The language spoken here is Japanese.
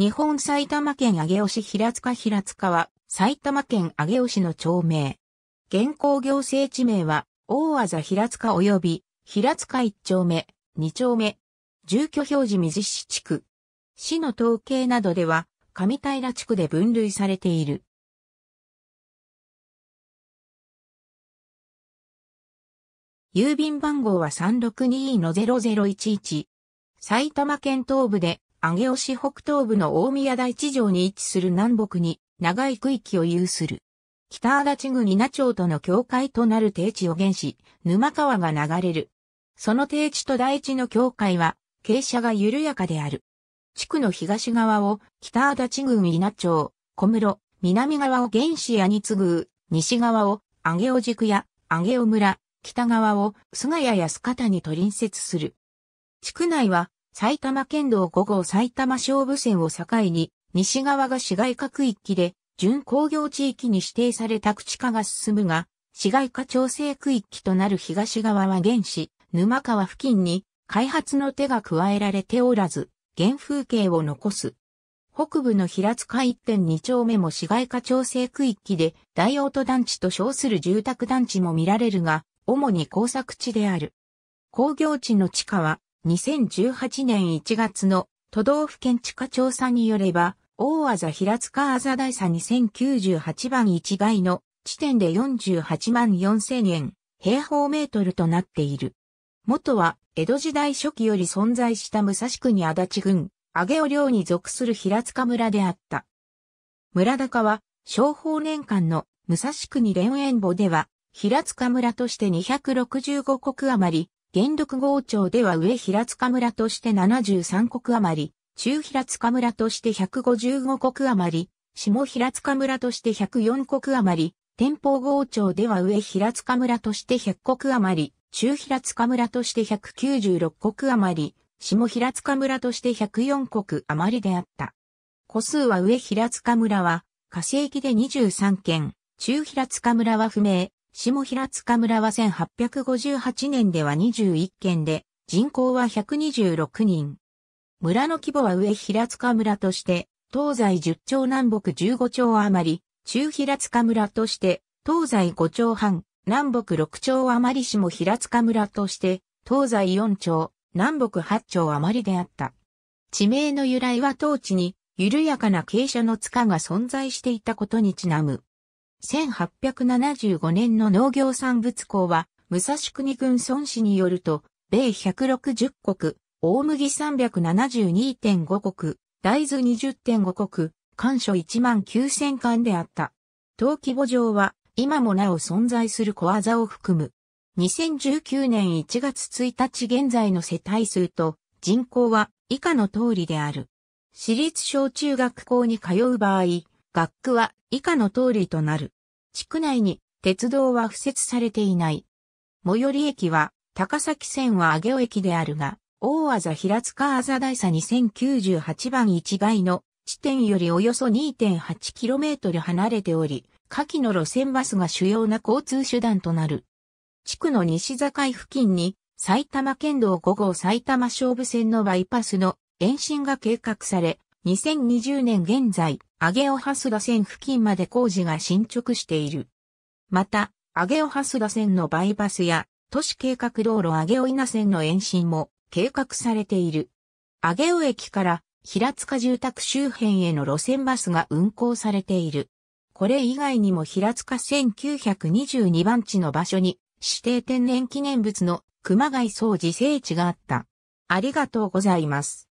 日本埼玉県上尾市平塚平塚は埼玉県上尾市の町名。現行行政地名は大字平塚及び平塚一丁目、二丁目、住居表示水市地区。市の統計などでは上平地区で分類されている。郵便番号は362の0011。埼玉県東部で上尾市北東部の大宮台地上に位置する南北に長い区域を有する。北足立郡稲町との境界となる低地を原し、沼川が流れる。その低地と台地の境界は、傾斜が緩やかである。地区の東側を北足立郡稲町、小室、南側を原始屋に次ぐ、西側を上尾軸や上尾村、北側を菅谷や須方にと隣接する。地区内は埼玉県道5号埼玉勝負線を境に、西側が市街化区域で、準工業地域に指定された区地化が進むが、市街化調整区域となる東側は原子沼川付近に開発の手が加えられておらず、原風景を残す。北部の平塚1.2丁目も市街化調整区域で大オート団地と称する住宅団地も見られるが、主に工作地である。工業地の地下は2018年1月の都道府県地価調査によれば、大技平塚あざ大差2098番1倍の地点で48万4000円平方メートルとなっている。元は江戸時代初期より存在した武蔵国足立郡、上尾領に属する平塚村であった。村高は、商法年間の武蔵国連縁簿では、平塚村として265国余り、元禄号町では上平塚村として73国余り、中平塚村として155国余り、下平塚村として104国余り、天保号町では上平塚村として100国余り、中平塚村として196国余り、下平塚村として104国余りであった。個数は上平塚村は、火星期で23件、中平塚村は不明、下平塚村は1858年では21県で、人口は126人。村の規模は上平塚村として、東西10町南北15町余り、中平塚村として、東西5町半、南北6町余り下平塚村として、東西4町、南北8町余りであった。地名の由来は当地に、緩やかな傾斜の塚が存在していたことにちなむ。1875年の農業産物港は、武蔵国軍孫氏によると、米160国、大麦372.5国、大豆20.5国、干所1万9000巻であった。登記簿上は、今もなお存在する小技を含む。2019年1月1日現在の世帯数と人口は以下の通りである。私立小中学校に通う場合、学区は以下の通りとなる。地区内に鉄道は付設されていない。最寄り駅は高崎線は上尾駅であるが、大技平塚あざ大佐2098番1街の地点よりおよそ 2.8km 離れており、下記の路線バスが主要な交通手段となる。地区の西境付近に埼玉県道5号埼玉勝負線のバイパスの延伸が計画され、2020年現在、アゲオハスダ線付近まで工事が進捗している。また、アゲオハスダ線のバイパスや、都市計画道路アゲオ稲線の延伸も計画されている。アゲオ駅から平塚住宅周辺への路線バスが運行されている。これ以外にも平塚1922番地の場所に指定天然記念物の熊谷総除聖地があった。ありがとうございます。